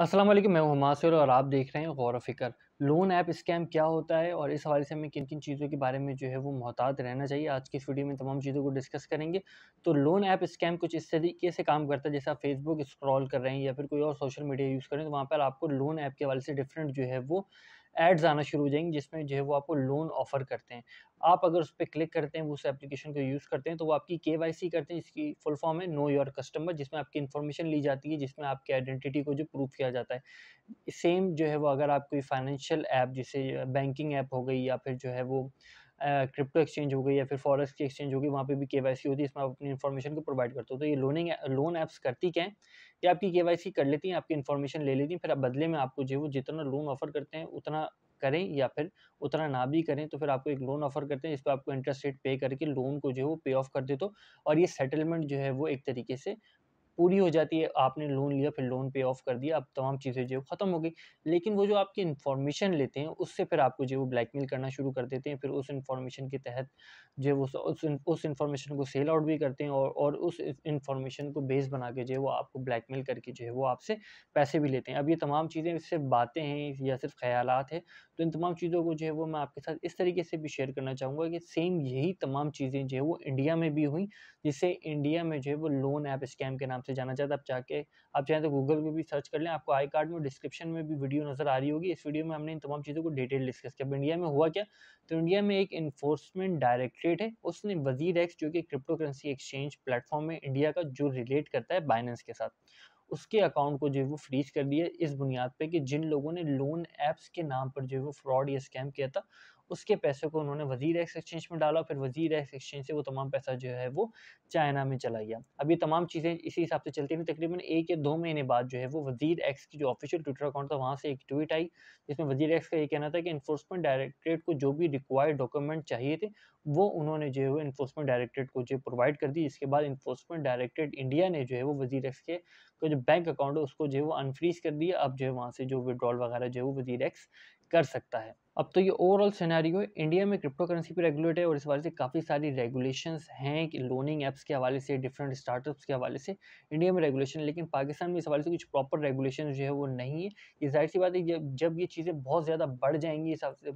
असलम मैं मैं हमासुर और आप देख रहे हैं गौर फिकर लोन ऐप स्कैम क्या होता है और इस हवाले से हमें किन किन चीज़ों के बारे में जो है वो मोहतात रहना चाहिए आज की इस वीडियो में तमाम चीज़ों को डिस्कस करेंगे तो लोन ऐप स्कैम कुछ इस तरीके से काम करता है जैसे आप फेसबुक स्क्रॉल कर रहे हैं या फिर कोई और सोशल मीडिया यूज़ करें तो वहाँ पर आपको लोन ऐप के हवाले से डिफरेंट जो है वो एड्स आना शुरू हो जाएंगे जिसमें जो है वो आपको लोन ऑफर करते हैं आप अगर उस पर क्लिक करते हैं उस एप्लीकेशन को यूज़ करते हैं तो वो आपकी के करते हैं जिसकी फुल फॉर्म है नो योर कस्टमर जिसमें आपकी इन्फॉर्मेशन ली जाती है जिसमें आपकी आइडेंटिटी को जो प्रूव किया जाता है सेम जो है वो अगर आप कोई फाइनेंशियल ऐप जैसे बैंकिंग ऐप हो गई या फिर जो है वो क्रिप्टो एक्सचेंज हो गई या फिर फॉरेस्ट की एक्सचेंज होगी वहाँ पे भी के होती है इसमें आप अपनी इन्फॉर्मेशन को प्रोवाइड करते हो तो ये लोनिंग लोन ऐप्स करती क्या है ये आपकी के कर लेती हैं आपकी इन्फॉर्मेशन ले लेती हैं फिर आप बदले में आपको जो वो जितना लोन ऑफर करते हैं उतना करें या फिर उतना ना भी करें तो फिर आपको एक लोन ऑफर करते हैं जिस पर आपको इंटरेस्ट रेट पे करके लोन को जो है वो पे ऑफ कर दे दो और ये सेटलमेंट जो है वो एक तरीके से पूरी हो जाती है आपने लोन लिया फिर लोन पे ऑफ कर दिया अब तमाम चीज़ें जो ख़त्म हो गई लेकिन वो जो आपकी इन्फॉर्मेशन लेते हैं उससे फिर आपको जो वो ब्लैकमेल करना शुरू कर देते हैं फिर उस इन्फॉर्मेशन के तहत जो वो उस उस इन्फॉर्मेशन को सेल आउट भी करते हैं और और उस इन्फॉर्मेशन को बेस बना के जो है वो आपको ब्लैकमेल करके जो है वो आपसे पैसे भी लेते हैं अब ये तमाम चीज़ें सिर्फ बातें हैं या सिर्फ ख्याल है तो इन तमाम चीज़ों को जो है वो मैं आपके साथ इस तरीके से भी शेयर करना चाहूँगा कि सेम यही तमाम चीज़ें जो है वो इंडिया में भी हुई जिससे इंडिया में जो है वो लोन ऐप स्कैम के नाम से से जाना चाहते आप जाके आप चाहें तो गूगल पर भी सर्च कर लें आपको आई कार्ड में डिस्क्रिप्शन में भी वीडियो नज़र आ रही होगी इस वीडियो में हमने इन तमाम चीज़ों को डिटेल डिस्कस किया अब इंडिया में हुआ क्या तो इंडिया में एक इन्फोर्समेंट डायरेक्ट्रेट है उसने वजीर एक्स जो कि क्रिप्टो करेंसी एक्सचेंज प्लेटफॉर्म है इंडिया का जो रिलेट करता है बाइनेंस के साथ उसके अकाउंट को जो है वो फ्रीज कर दिया इस बुनियाद पे कि जिन लोगों ने लोन ऐप्स के नाम पर जो है वो फ्रॉड या स्कैम किया था उसके पैसे को उन्होंने वजीर एक्सचेंज में डाला फिर वजीर एक्सचेंज से वो तमाम पैसा जो है वो चाइना में चला गया अब ये तमाम चीज़ें इसी हिसाब से चलती रही तकरीबन एक या दो महीने बाद जो है वो वजीर एक्स की जो ऑफिशियल ट्विटर अकाउंट था वहाँ से एक ट्वीट आई जिसमें वजीर एक्स का ये कहना था कि इन्फोर्समेंट डायरेक्ट्रेट को जो भी रिक्वायर्ड डॉक्यूमेंट चाहिए थे वो उन्होंने जो है वो इन्फोर्समेंट डायरेक्ट्रेट को जो प्रोवाइड कर दी इसके बाद इन्फोर्समेंट डायरेक्ट्रेट इंडिया ने जो है वो वजीर एक्स के जो बैंक अकाउंट है उसको जो है वो अनफ्रीज कर दिया अब जो है वहाँ से जो विड्रॉल वगैरह जो है वो वजीर एक्स कर सकता है अब तो ये ओवरऑल सिनेरियो है इंडिया में क्रिप्टो करेंसी पर रेगुलेट है और इस हवाले से काफ़ी सारी रेगुलेशंस हैं कि लोनिंग ऐप्स के हवाले से डिफरेंट स्टार्टअप्स के हवाले से इंडिया में रेगुलेशन लेकिन पाकिस्तान में इस हवाले से कुछ प्रॉपर रेगुलेशन जो है वो नहीं है ये जाहिर सी बात है जब जब ये चीज़ें बहुत ज़्यादा बढ़ जाएंगी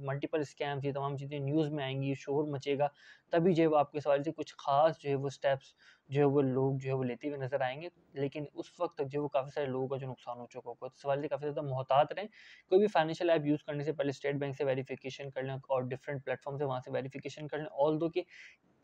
मल्टीपल स्कैम्स ये तमाम चीज़ें न्यूज़ में आएंगी शोर मचेगा तभी जो है वो आपके सवाल से कुछ खास जो है वो स्टेप्स जो है वो लोग जो है वो लेते हुए नजर आएंगे लेकिन उस वक्त तक जो है वो काफ़ी सारे लोगों का जो नुकसान हो चुका होगा तो सवाल से काफ़ी ज़्यादा मोहतात रहें कोई भी फाइनेंशियल ऐप यूज़ करने से पहले स्टेट बैंक से वेरीफिकेशन कर लें और डिफरेंट प्लेटफॉर्म से वहाँ से वेरीफिकेशन कर लें ऑल दो कि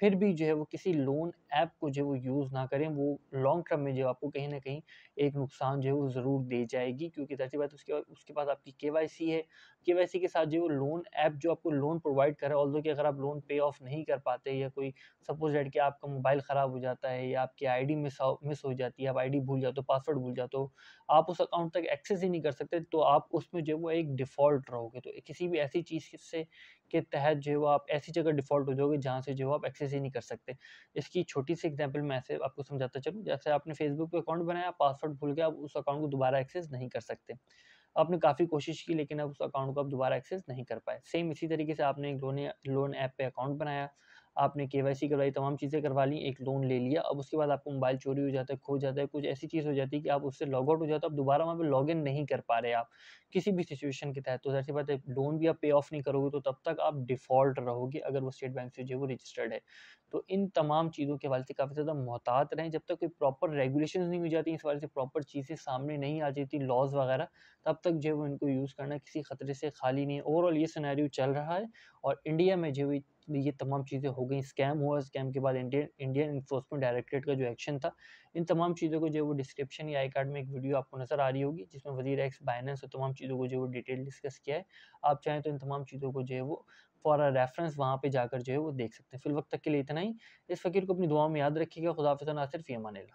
फिर भी जो है वो किसी लोन ऐप को जो है वो यूज़ ना करें वो लॉन्ग टर्म में जो आपको कहीं ना कहीं एक नुकसान जो है वो ज़रूर दे जाएगी क्योंकि जाहिर बात उसके उसके पास आपकी के है के के साथ जो है लोन ऐप जो आपको लोन प्रोवाइड करे ऑल्दो कि अगर आप लोन पे ऑफ नहीं कर पाते या कोई सपोज डेट कि आपका मोबाइल ख़राब हो जाता है या आपकी आई डी मिस मिस हो जाती है आप आई डी भूल जाते हो पासवर्ड भूल जाते हो आप उस अकाउंट तक एक्सेस ही नहीं कर सकते तो आप उसमें जो है वो एक डिफ़ॉल्ट रहोगे तो किसी भी ऐसी चीज़ से के तहत जो है वो आप ऐसी जगह डिफ़ॉल्ट हो जाओगे जहाँ से जो आप एक्सेस ही नहीं कर सकते इसकी छोटी सी एग्जाम्पल मैं ऐसे आपको समझाता चलूँ जैसे आपने फेसबुक पर अकाउंट बनाया पासवर्ड भूल गया आप उस अकाउंट को दोबारा एक्सेस नहीं कर सकते आपने काफ़ी कोशिश की लेकिन अब उस अकाउंट को आप दोबारा एक्सेस नहीं कर पाए सेम इसी तरीके से आपने एक लोन लोन ऐप पे अकाउंट बनाया आपने के वाई सी करवाई तमाम चीज़ें करवा ली एक लोन ले लिया अब उसके बाद आपको मोबाइल चोरी हो जाता है खो जाता है कुछ ऐसी चीज़ हो जाती है कि आप उससे लॉग आउट हो जाते हो आप दोबारा वहाँ पर लॉग इन नहीं कर पा रहे आप किसी भी सिचुएशन के तहत तो जैसी बात है लोन भी आप पे ऑफ नहीं करोगे तो तब तक आप डिफ़ॉल्ट रहोगे अगर वो स्टेट बैंक से जो है वो रजिस्टर्ड है तो इन तमाम चीज़ों के हवाले से काफ़ी ज़्यादा मोहतात रहें जब तक कोई प्रॉपर रेगुलेशन नहीं हो जाती इस हवाले से प्रॉपर चीज़ें सामने नहीं आ जाती लॉज वगैरह तब तक जो है वो इनको यूज़ करना किसी खतरे से खाली नहीं है ओवरऑल ये सिनेरियो चल रहा है और इंडिया में जो ये तमाम चीज़ें हो गई स्कैम हुआ स्कैम के बाद इंडियन इंडियन इन्फोर्समेंट डायरेक्ट्रेट का जो एक्शन था इन तमाम चीज़ों को जो है वो डिस्क्रिप्शन या आई कार्ड में एक वीडियो आपको नजर आ रही होगी जिसमें वजीर एक्स बाइनेंस और तमाम चीज़ों को जो है वो डिटेल डिस्कस किया है आप चाहें तो इन तमाम चीज़ों को जो है वो फॉर रेफरेंस वहाँ पर जाकर जो है वो देख सकते हैं वक्त तक के लिए इतना ही इस फकीर को अपनी दुआ में याद रखिएगा खुदाफिजा नासिर फ़ी अमान